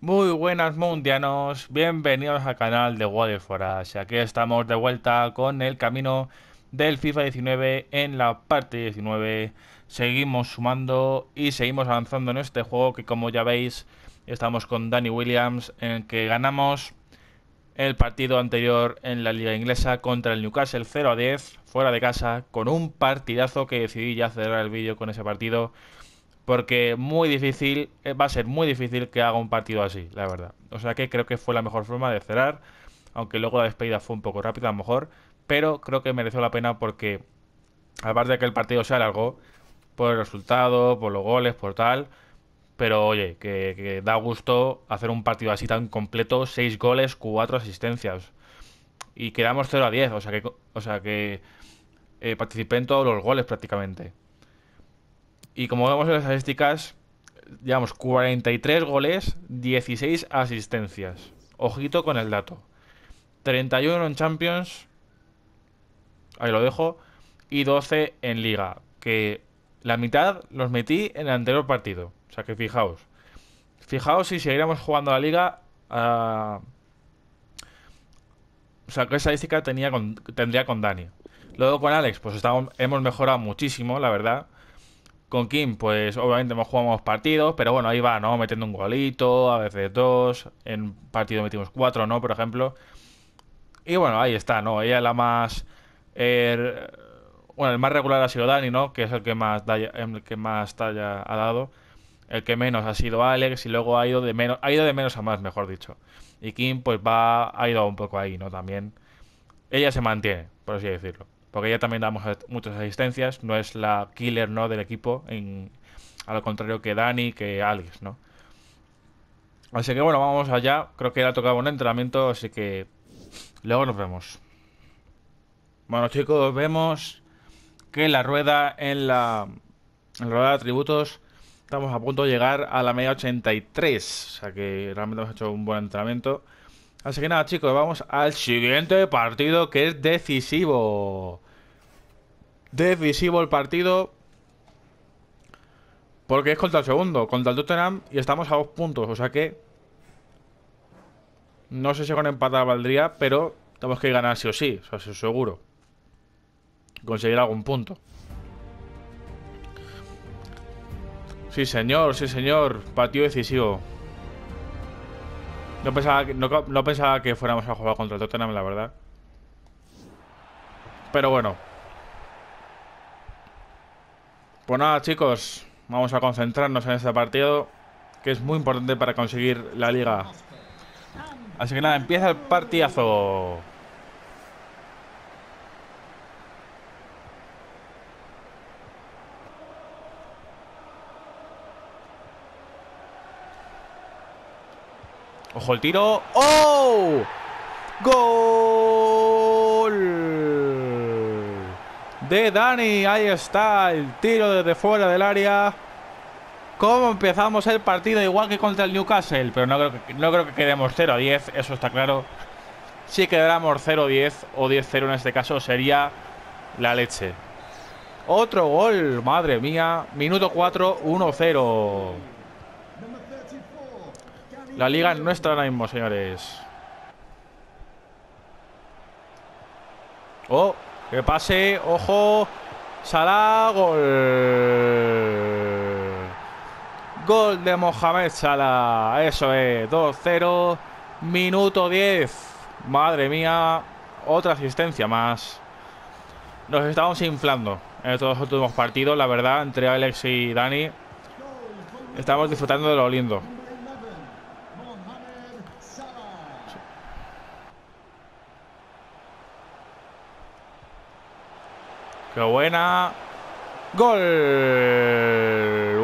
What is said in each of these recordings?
Muy buenas mundianos, bienvenidos al canal de Water for Aquí estamos de vuelta con el camino del FIFA 19 en la parte 19. Seguimos sumando y seguimos avanzando en este juego que como ya veis estamos con Danny Williams en el que ganamos el partido anterior en la liga inglesa contra el Newcastle 0 a 10 fuera de casa con un partidazo que decidí ya cerrar el vídeo con ese partido porque muy difícil, eh, va a ser muy difícil que haga un partido así, la verdad. O sea que creo que fue la mejor forma de cerrar, aunque luego la despedida fue un poco rápida a lo mejor, pero creo que mereció la pena porque, aparte de que el partido sea alargó, por el resultado, por los goles, por tal, pero oye, que, da gusto hacer un partido así tan completo, seis goles, cuatro asistencias, y quedamos 0 a 10, o sea que, o sea que eh, participé en todos los goles prácticamente. Y como vemos en las estadísticas, llevamos 43 goles, 16 asistencias. Ojito con el dato. 31 en Champions, ahí lo dejo, y 12 en Liga, que la mitad los metí en el anterior partido. O sea que fijaos. Fijaos si seguiéramos jugando la Liga, o sea, qué estadística tenía tendría con Dani. Luego con Alex, pues estamos... hemos mejorado muchísimo, la verdad. Con Kim, pues obviamente hemos jugado partidos, pero bueno, ahí va, ¿no? Metiendo un golito, a veces dos, en partido metimos cuatro, ¿no? Por ejemplo. Y bueno, ahí está, ¿no? Ella es la más... Er, bueno, el más regular ha sido Dani, ¿no? Que es el que más, talla, el que más ha dado. El que menos ha sido Alex y luego ha ido de menos, ha ido de menos a más, mejor dicho. Y Kim, pues va, ha ido un poco ahí, ¿no? También. Ella se mantiene, por así decirlo porque ella también damos muchas asistencias, no es la killer ¿no? del equipo, en, a lo contrario que Dani, que Alex, ¿no? Así que bueno, vamos allá, creo que ha tocado un entrenamiento, así que luego nos vemos. Bueno chicos, vemos que la rueda en la, en la rueda de atributos estamos a punto de llegar a la media 83, o sea que realmente hemos hecho un buen entrenamiento. Así que nada, chicos, vamos al siguiente partido que es decisivo. Decisivo el partido. Porque es contra el segundo, contra el Tottenham y estamos a dos puntos. O sea que. No sé si con empata valdría, pero tenemos que ganar sí o sí, o sea, seguro. Conseguir algún punto. Sí, señor, sí, señor. Patio decisivo. No no pensaba que fuéramos a jugar contra el Tottenham, la verdad. Pero bueno, pues nada, chicos, vamos a concentrarnos en este partido que es muy importante para conseguir la liga. Así que nada, empieza el partidazo. Ojo el tiro. ¡Oh! ¡Gol! de Dani. Ahí está el tiro desde fuera del área. ¿Cómo empezamos el partido? Igual que contra el Newcastle, pero no creo que, quedemos 0 a 10, eso está claro. Si quedáramos 0 10 o 10-0 en este caso, sería la leche. Otro gol, madre mía. Minuto 4, 1-0. La liga no nuestra ahora mismo, señores. Oh, que pase, ojo. sala gol. Gol de Mohamed sala Eso es, 2-0. Minuto 10. Madre mía, otra asistencia más. Nos estamos inflando en estos últimos partidos, la verdad, entre Alex y Dani. Estamos disfrutando de lo lindo. ¡Qué buena! ¡Gol!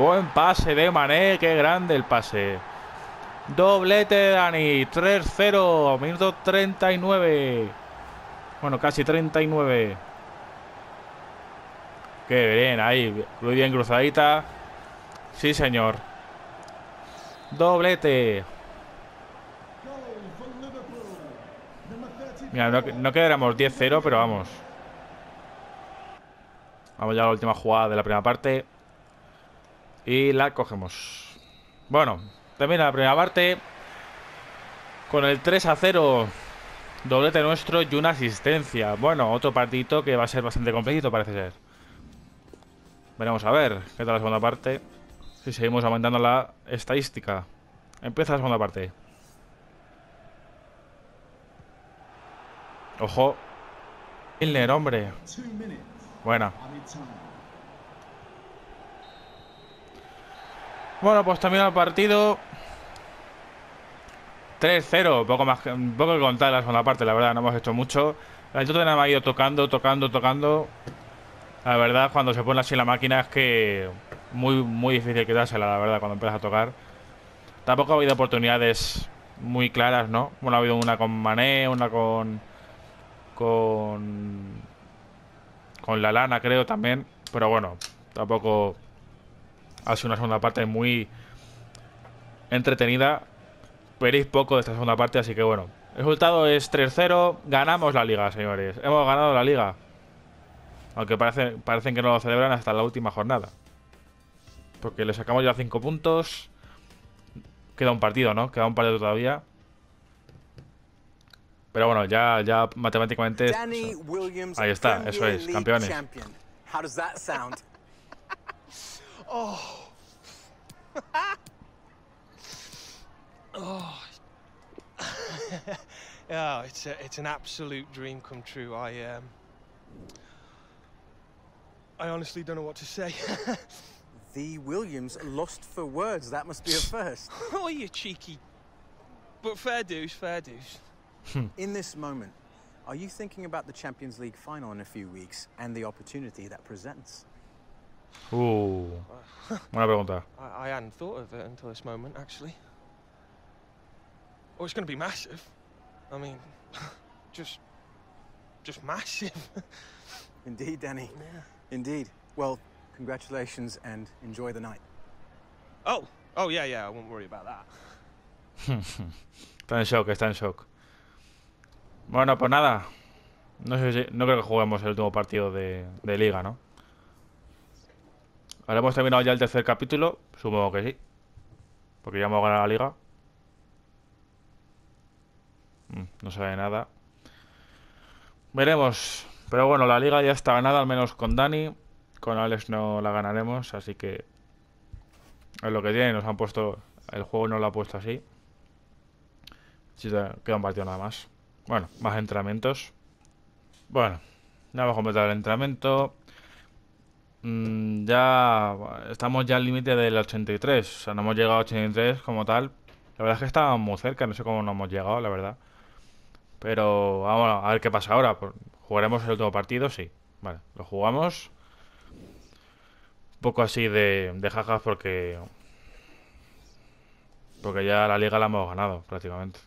Buen pase de Mané, qué grande el pase. Doblete de Dani, 3-0, minuto 39. Bueno, casi 39. Qué bien, ahí, muy bien cruzadita. Sí, señor. Doblete. Mira, no, no 10-0, pero vamos. Vamos ya a la última jugada de la primera parte. Y la cogemos. Bueno, termina la primera parte. Con el 3 a 0. Doblete nuestro y una asistencia. Bueno, otro partidito que va a ser bastante complejito parece ser. Veremos a ver qué tal la segunda parte. Si seguimos aumentando la estadística. Empieza la segunda parte. Ojo. Milner, hombre. Bueno Bueno, pues también el partido. 3-0, poco más poco que contar la segunda parte, la verdad, no hemos hecho mucho. El Tottenham ha ido tocando, tocando, tocando. La verdad, cuando se pone así la máquina es que muy, muy difícil quitársela, la verdad, cuando empiezas a tocar. Tampoco ha habido oportunidades muy claras, ¿no? Bueno, ha habido una con Mané, una con. con con la lana, creo, también. Pero bueno, tampoco ha sido una segunda parte muy entretenida. Veréis poco de esta segunda parte, así que bueno. El resultado es 3-0. Ganamos la liga, señores. Hemos ganado la liga. Aunque parece, parecen que no lo celebran hasta la última jornada. Porque le sacamos ya 5 puntos. Queda un partido, ¿no? Queda un partido todavía. Pero bueno, ya, ya matemáticamente. Danny Williams, ahí está, Premier eso es, campeones. Champion. How does that sound? oh. oh. oh, it's a, it's an absolute dream come true. I um, I honestly don't know what to say. the Williams lost for words. That must be a first. oh, you cheeky. But fair dues, fair dues. Hmm. In this moment, are you thinking about the Champions League final in a few weeks and the opportunity that presents? Uh, buena pregunta. I, I, hadn't thought of it until this moment, actually. Oh, it's going to be massive. I mean, just, just massive. Indeed, Danny. Yeah. Indeed. Well, congratulations and enjoy the night. Oh, oh yeah, yeah. I won't worry about that. está en shock, está en shock. Bueno, pues nada. No, sé si, no creo que juguemos el último partido de, liga, ¿no? Ahora terminado ya el tercer capítulo. Supongo que sí. Porque ya hemos ganado la liga. Mm, no sabe nada. Veremos. Pero bueno, la liga ya está ganada, al menos con Dani. Con Alex no la ganaremos, así que... Es lo que tiene, nos han puesto... El juego no lo ha puesto así. Si queda un partido nada más. Bueno, más entrenamientos. Bueno, ya hemos completado el entrenamiento. Mm, ya estamos ya al límite del 83. O sea, no hemos llegado al 83 como tal. La verdad es que estábamos muy cerca, no sé cómo no hemos llegado, la verdad. Pero vamos a ver qué pasa ahora. ¿Jugaremos el último partido? Sí. Vale, lo jugamos. Un poco así de, de jajas porque... Porque ya la liga la hemos ganado prácticamente.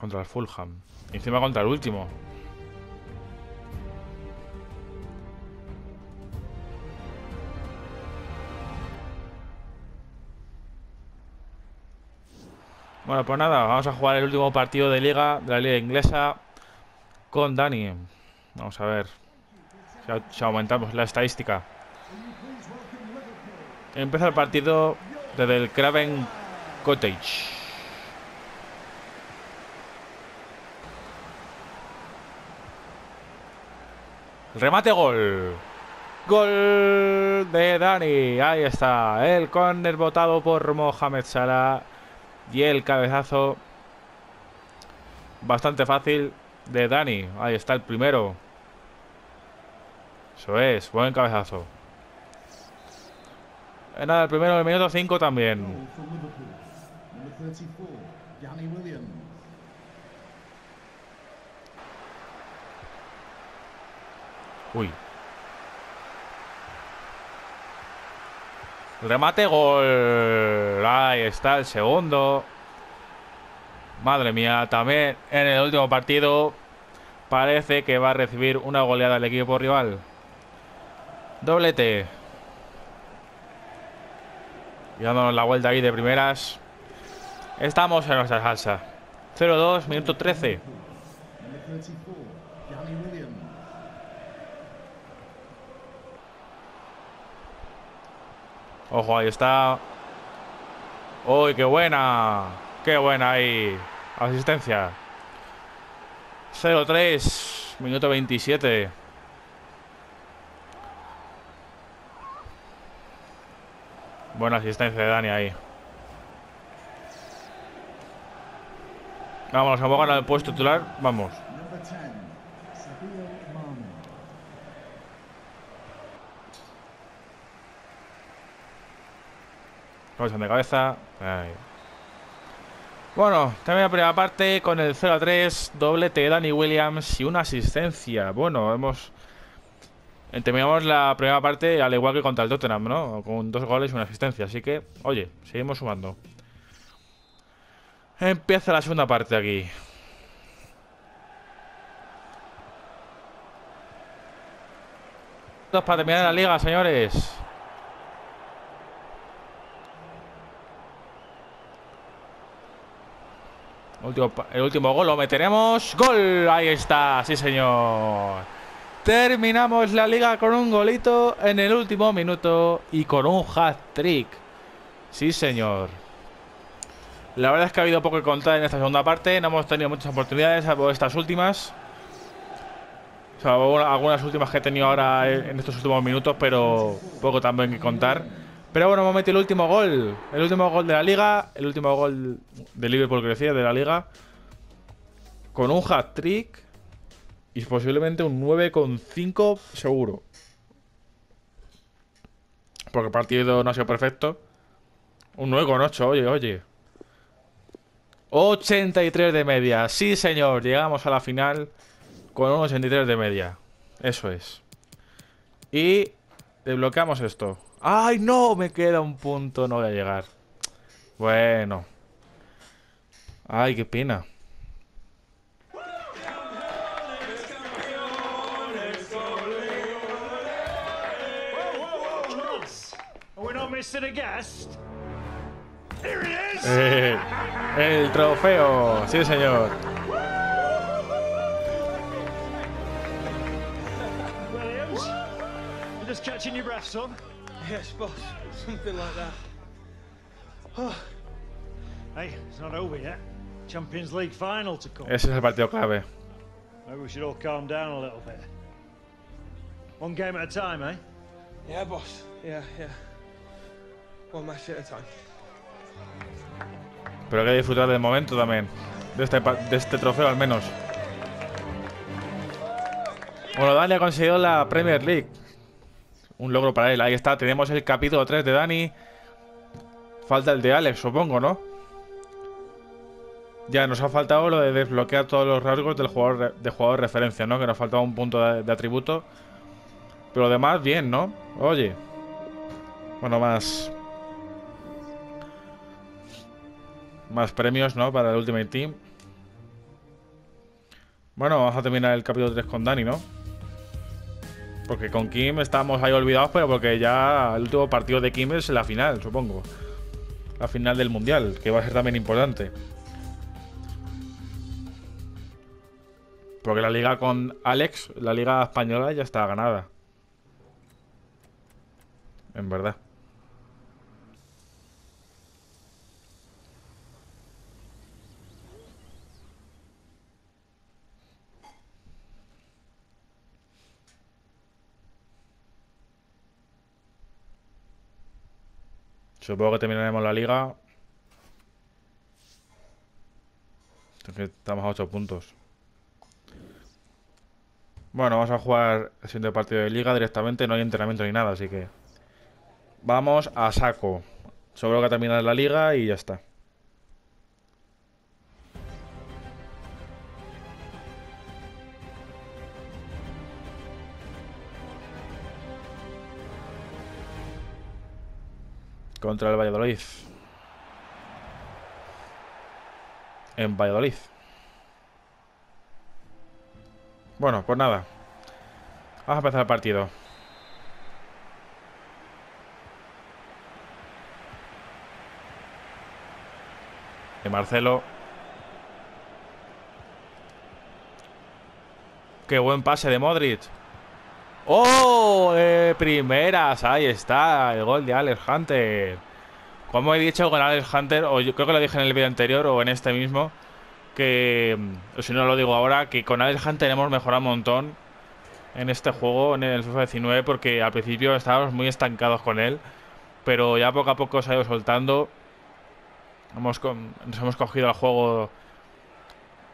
Contra el Fulham. encima contra el último. Bueno, pues nada, vamos a jugar el último partido de liga, de la liga inglesa, con Dani. Vamos a ver si aumentamos la estadística. Empieza el partido desde el Craven Cottage. remate gol. Gol de Dani. Ahí está. El córner botado por Mohamed Salah. Y el cabezazo. Bastante fácil de Dani. Ahí está el primero. Eso es. Buen cabezazo. Eh, nada, el primero del minuto 5 también. Uy. Remate, gol. Ahí está el segundo. Madre mía, también en el último partido parece que va a recibir una goleada el equipo rival. Doblete. Y dándonos la vuelta ahí de primeras. Estamos en nuestra salsa. 0-2, minuto 13. Ojo, ahí está. ¡Uy, qué buena! ¡Qué buena ahí! Asistencia. 0-3, minuto 27. Buena asistencia de Dani ahí. Vamos, vamos a ganar el puesto titular. Vamos. de cabeza. Bueno, termina la primera parte con el 0 a 3, doblete de Danny Williams y una asistencia. Bueno, hemos. Terminamos la primera parte al igual que contra el Tottenham, ¿no? Con dos goles y una asistencia. Así que, oye, seguimos sumando. Empieza la segunda parte aquí. Dos para terminar la liga, señores. el último gol lo meteremos. ¡Gol! Ahí está, sí señor. Terminamos la liga con un golito en el último minuto y con un hat-trick. Sí señor. La verdad es que ha habido poco que contar en esta segunda parte. No hemos tenido muchas oportunidades, salvo estas últimas. algunas últimas que he tenido ahora en estos últimos minutos, pero poco también que contar. Pero bueno, hemos metido el último gol. El último gol de la liga. El último gol de Liverpool, que de la liga. Con un hat-trick. Y posiblemente un 9,5 seguro. Porque el partido no ha sido perfecto. Un 9,8, oye, oye. 83 de media. Sí, señor. Llegamos a la final con un 83 de media. Eso es. Y desbloqueamos esto. ¡Ay, no! Me queda un punto, no voy a llegar. Bueno. ¡Ay, qué pena! a Eh, el trofeo, sí señor. Just catching your breath, son. Yes, boss. Something like that. Oh. Hey, it's not over yet. Champions League final to come. Ese es el partido clave. Maybe we should all calm down a little bit. One game at a time, eh? Yeah, boss. Yeah, yeah. One match at a time. Pero hay que disfrutar del momento también. De este, de este trofeo al menos. Bueno, Dani ha conseguido la Premier League. Un logro para él. Ahí está. Tenemos el capítulo 3 de Dani. Falta el de Alex, supongo, ¿no? Ya, nos ha faltado lo de desbloquear todos los rasgos del jugador de jugador referencia, ¿no? Que nos faltaba un punto de, atributo. Pero lo demás, bien, ¿no? Oye. Bueno, más... Más premios, ¿no? Para el Ultimate Team. Bueno, vamos a terminar el capítulo 3 con Dani, ¿no? Porque con Kim estamos ahí olvidados, pero porque ya el último partido de Kim es la final, supongo. La final del Mundial, que va a ser también importante. Porque la liga con Alex, la liga española, ya está ganada. En verdad. Supongo que terminaremos la liga. estamos a 8 puntos. Bueno, vamos a jugar el siguiente partido de liga directamente. No hay entrenamiento ni nada, así que... Vamos a saco. Supongo que terminar la liga y ya está. contra el Valladolid. En Valladolid. Bueno, pues nada. Vamos a empezar el partido. De Marcelo. Qué buen pase de Modric. ¡Oh! Eh, primeras, ahí está, el gol de Alex Hunter. Como he dicho con Alex Hunter, o yo creo que lo dije en el vídeo anterior o en este mismo, que, si no lo digo ahora, que con Alex Hunter hemos mejorado un montón en este juego, en el FIFA 19, porque al principio estábamos muy estancados con él, pero ya poco a poco se ha ido soltando. Hemos nos hemos cogido al juego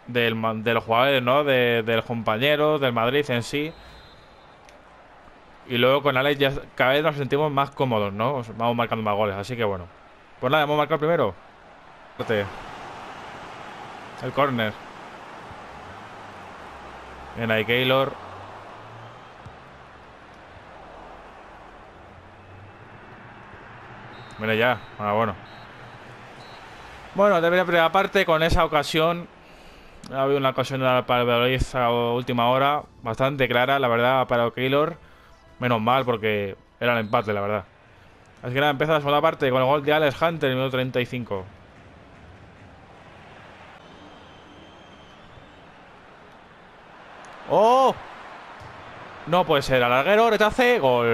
del, de los jugadores, ¿no? De, del compañero, del Madrid en sí. Y luego con Alex ya cada vez nos sentimos más cómodos, ¿no? Vamos marcando más goles, así que bueno. Pues nada, hemos marcado primero. El corner. Bien ahí, Keylor. Mira ya. Ah, bueno. Bueno, de la primera parte con esa ocasión. Ha habido una ocasión para el a última hora. Bastante clara, la verdad, para Keylor. Menos mal porque era el empate, la verdad. Así que nada, empieza la segunda parte con el gol de Alex Hunter, el minuto 35. ¡Oh! No puede ser. Alarguero, rechace, gol.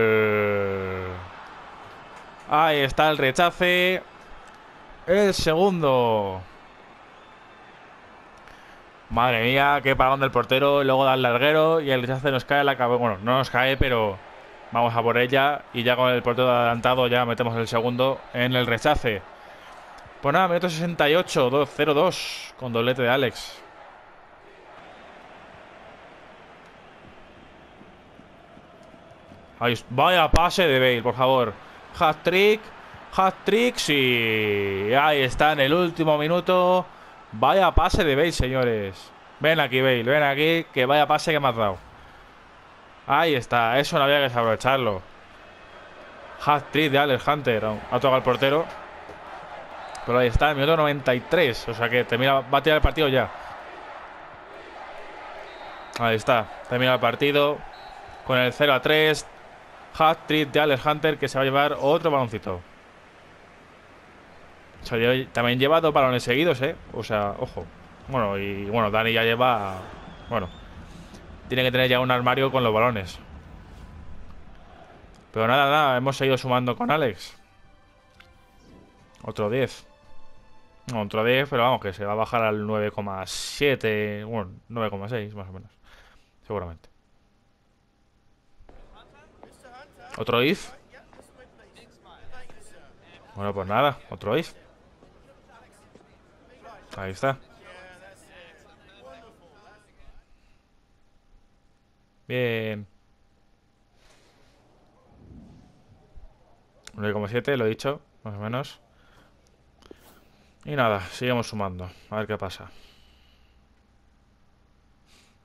Ahí está el rechace. El segundo. Madre mía, qué parón del portero. Luego da el larguero y el rechace nos cae la cabeza. Bueno, no nos cae, pero Vamos a por ella y ya con el portero adelantado ya metemos el segundo en el rechace. Pues nada, minuto 68, 2-0-2 con doblete de Alex. vaya pase de Bale, por favor. Hat-trick, hat-trick, sí. Ahí está en el último minuto. Vaya pase de Bale, señores. Ven aquí, Bale, ven aquí, que vaya pase que me has dado. Ahí está, eso no había que desaprovecharlo. Hat-trick de Alex Hunter. Ha tocado al portero. Pero ahí está, el minuto 93. O sea que termina, va a tirar el partido ya. Ahí está, termina el partido. Con el 0 a 3. Hat-trick de Alex Hunter que se va a llevar otro baloncito. también lleva dos balones seguidos, ¿eh? O sea, ojo. Bueno, y bueno, Dani ya lleva. Bueno tiene que tener ya un armario con los balones. Pero nada, nada, hemos seguido sumando con Alex. Otro 10. otro 10, pero vamos, que se va a bajar al 9,7, bueno, 9,6 más o menos, seguramente. ¿Otro if? Bueno, pues nada, otro if. Ahí está. 9,7, lo he dicho, más o menos. Y nada, seguimos sumando, a ver qué pasa.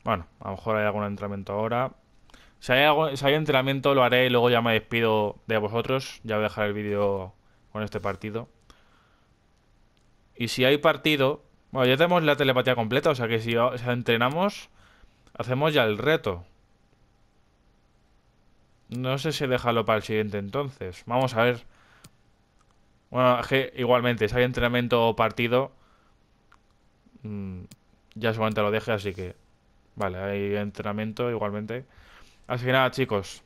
Bueno, a lo mejor hay algún entrenamiento ahora. Si hay, algo, hay entrenamiento lo haré y luego ya me despido de vosotros. Ya voy a dejar el vídeo con este partido. Y si hay partido... Bueno, ya tenemos la telepatía completa, o sea que si entrenamos, hacemos ya el reto. No sé si dejarlo para el siguiente entonces. Vamos a ver. Bueno, igualmente, si hay entrenamiento o partido, mm, ya seguramente lo deje, así que... Vale, hay entrenamiento igualmente. Así que nada, chicos.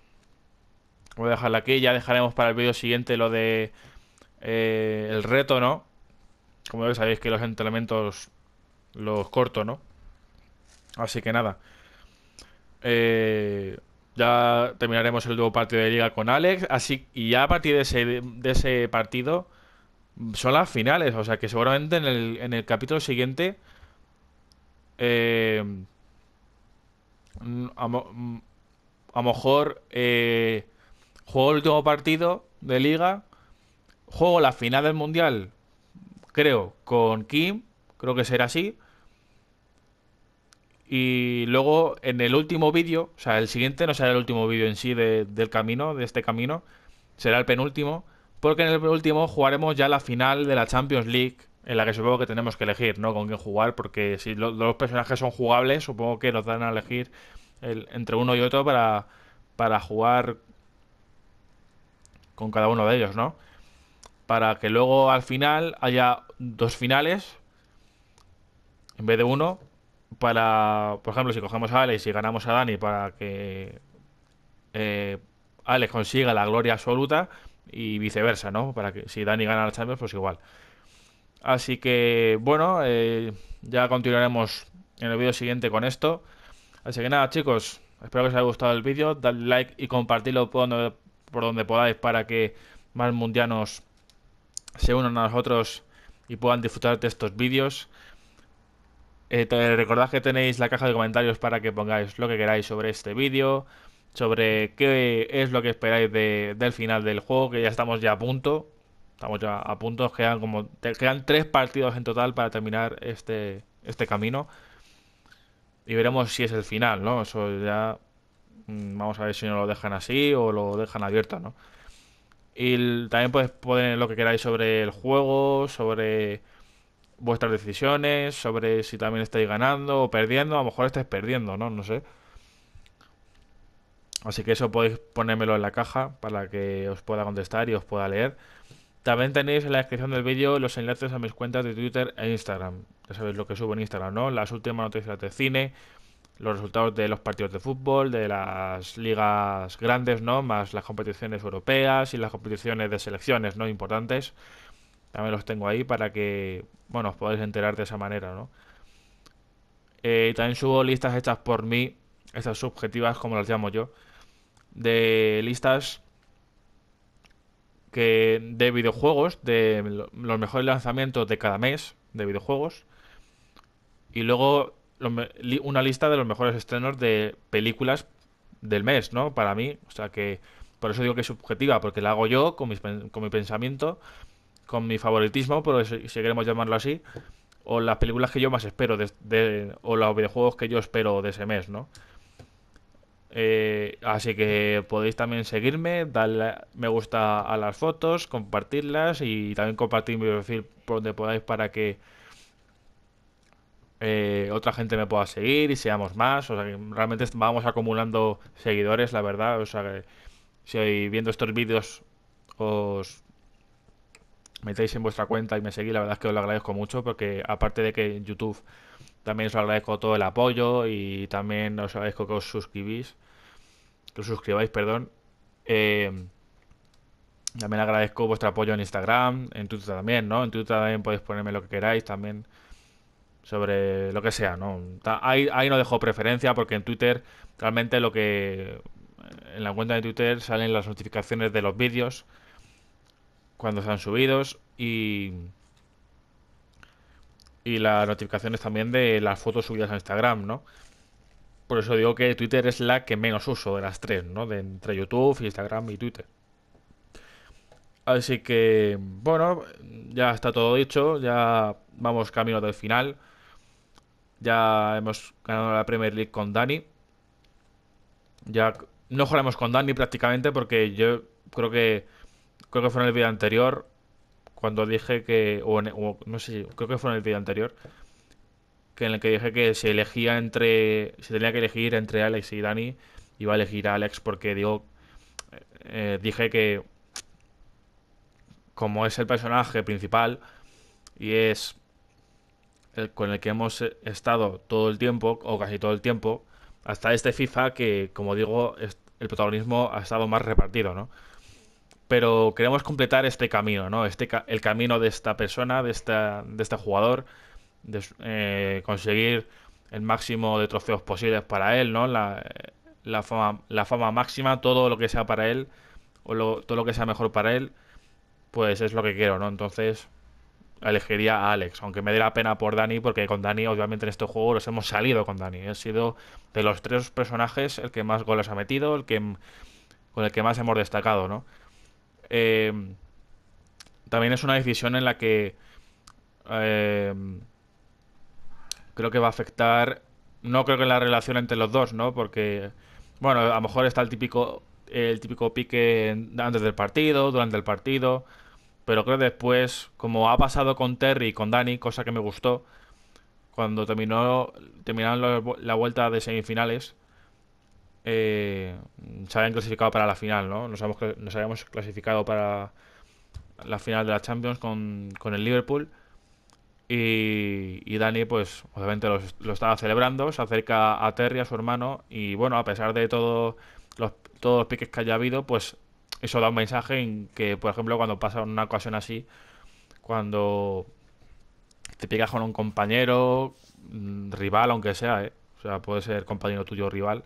Voy a dejarlo aquí. Ya dejaremos para el vídeo siguiente lo de... Eh, el reto, ¿no? Como sabéis que los entrenamientos los corto, ¿no? Así que nada. Eh, ya terminaremos el nuevo partido de liga con Alex. Así, y ya a partir de ese, partido son las finales. O sea que seguramente en el, capítulo siguiente. Eh, a, lo mejor eh, juego el último partido de liga. Juego la final del mundial. Creo, con Kim. Creo que será así. Y luego en el último vídeo, o sea, el siguiente no será el último vídeo en sí del camino, de este camino, será el penúltimo, porque en el penúltimo jugaremos ya la final de la Champions League, en la que supongo que tenemos que elegir, ¿no? Con quién jugar, porque si los los personajes son jugables, supongo que nos dan a elegir el, entre uno y otro para, para jugar con cada uno de ellos, ¿no? Para que luego al final haya dos finales en vez de uno para, por ejemplo, si cogemos a Alex y ganamos a Dani para que eh, Alex consiga la gloria absoluta y viceversa, ¿no? Para que si Dani gana la Champions, pues igual. Así que, bueno, eh, ya continuaremos en el vídeo siguiente con esto. Así que nada, chicos, espero que os haya gustado el vídeo. Dadle like y compartidlo por donde podáis para que más mundianos se unan a nosotros y puedan disfrutar de estos vídeos. Eh, recordad que tenéis la caja de comentarios para que pongáis lo que queráis sobre este vídeo, sobre qué es lo que esperáis del final del juego, que ya estamos ya a punto. Estamos ya a punto, quedan como quedan tres partidos en total para terminar este, este camino. Y veremos si es el final, ¿no? Eso ya mm, vamos a ver si no lo dejan así o lo dejan abierto, ¿no? Y también podéis poner lo que queráis sobre el juego, sobre vuestras decisiones, sobre si también estáis ganando o perdiendo, a lo mejor estáis perdiendo, ¿no? No sé. Así que eso podéis ponérmelo en la caja para que os pueda contestar y os pueda leer. También tenéis en la descripción del vídeo los enlaces a mis cuentas de Twitter e Instagram. Ya sabéis lo que subo en Instagram, ¿no? Las últimas noticias de cine, los resultados de los partidos de fútbol, de las ligas grandes, ¿no? Más las competiciones europeas y las competiciones de selecciones, ¿no? Importantes. También los tengo ahí para que, bueno, os podáis enterar de esa manera, ¿no? Eh, también subo listas hechas por mí, estas subjetivas, como las llamo yo, de listas que de videojuegos, de los mejores lanzamientos de cada mes de videojuegos. Y luego una lista de los mejores estrenos de películas del mes, ¿no? Para mí, o sea que por eso digo que es subjetiva, porque la hago yo con, mis, con mi pensamiento con mi favoritismo, pero si, queremos llamarlo así, o las películas que yo más espero, de, o los videojuegos que yo espero de ese mes, ¿no? Eh, así que podéis también seguirme, darle me gusta a las fotos, compartirlas y también compartir mi perfil por donde podáis para que eh, otra gente me pueda seguir y seamos más. O sea, realmente vamos acumulando seguidores, la verdad. O sea, que si viendo estos vídeos os metéis en vuestra cuenta y me seguís, la verdad es que os lo agradezco mucho porque aparte de que en YouTube también os agradezco todo el apoyo y también os agradezco que os suscribís, que os suscribáis, perdón. Eh, también agradezco vuestro apoyo en Instagram, en Twitter también, ¿no? En Twitter también podéis ponerme lo que queráis también sobre lo que sea, ¿no? ahí no dejo preferencia porque en Twitter realmente lo que en la cuenta de Twitter salen las notificaciones de los vídeos cuando están subidos y y las notificaciones también de las fotos subidas a Instagram, ¿no? Por eso digo que Twitter es la que menos uso de las tres, ¿no? De entre YouTube, Instagram y Twitter. Así que, bueno, ya está todo dicho, ya vamos camino del final. Ya hemos ganado la Premier League con Dani. Ya no jugaremos con Dani prácticamente porque yo creo que creo que fue en el vídeo anterior, cuando dije que, o, no sé, creo que fue en el vídeo anterior, que en el que dije que se elegía entre, se tenía que elegir entre Alex y Dani, iba a elegir a Alex porque digo, eh, eh, dije que como es el personaje principal y es con el que hemos estado todo el tiempo, o casi todo el tiempo, hasta este FIFA que, como digo, el protagonismo ha estado más repartido, ¿no? pero queremos completar este camino, ¿no? Este, el camino de esta persona, de, esta, de este jugador, de, eh, conseguir el máximo de trofeos posibles para él, ¿no? La, la, fama, la fama máxima, todo lo que sea para él, o todo lo que sea mejor para él, pues es lo que quiero, ¿no? Entonces elegiría a Alex, aunque me dé la pena por Dani, porque con Dani, obviamente en este juego nos hemos salido con Dani. He sido de los tres personajes el que más goles ha metido, el que con el que más hemos destacado, ¿no? Eh, también es una decisión en la que eh, creo que va a afectar, no creo que la relación entre los dos, ¿no? Porque, bueno, a lo mejor está el típico, el típico pique antes del partido, durante el partido, pero creo que después, como ha pasado con Terry y con Dani, cosa que me gustó, cuando terminó terminaron la vuelta de semifinales, eh, se habían clasificado para la final, ¿no? Nos habíamos, nos habíamos clasificado para la final de la Champions con, el Liverpool. Y, y, Dani, pues obviamente lo, lo estaba celebrando, se acerca a Terry, a su hermano, y bueno, a pesar de los, todos los piques que haya habido, pues eso da un mensaje en que, por ejemplo, cuando pasa una ocasión así, cuando te picas con un compañero, mm, rival, aunque sea, ¿eh? o sea, puede ser compañero tuyo o rival,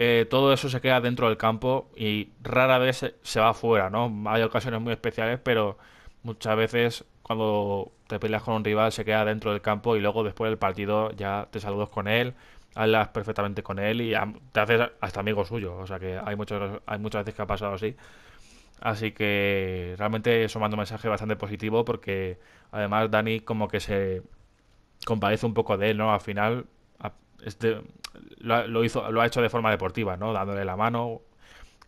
eh, todo eso se queda dentro del campo y rara vez se, va fuera, ¿no? Hay ocasiones muy especiales, pero muchas veces cuando te peleas con un rival se queda dentro del campo y luego después del partido ya te saludas con él, hablas perfectamente con él y te haces hasta amigo suyo. O sea que hay, muchos, hay muchas veces que ha pasado así. Así que realmente eso manda un mensaje bastante positivo porque además Dani como que se compadece un poco de él, ¿no? Al final este, lo, hizo, lo ha hecho de forma deportiva, ¿no? Dándole la mano.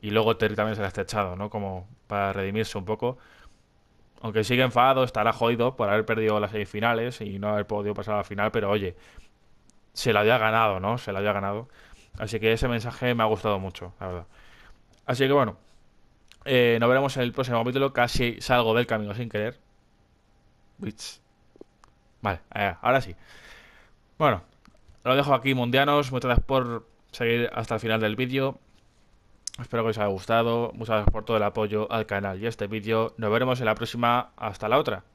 Y luego Terry también se la ha estrechado, ¿no? Como para redimirse un poco. Aunque sigue enfadado, estará jodido por haber perdido las semifinales y no haber podido pasar a la final, pero oye, se la había ganado, ¿no? Se la había ganado. Así que ese mensaje me ha gustado mucho, la verdad. Así que bueno, eh, nos veremos en el próximo capítulo. Casi salgo del camino sin querer. Vale, eh, ahora sí. Bueno, lo dejo aquí, mundianos. Muchas gracias por seguir hasta el final del vídeo. Espero que os haya gustado. Muchas gracias por todo el apoyo al canal y a este vídeo. Nos veremos en la próxima. Hasta la otra.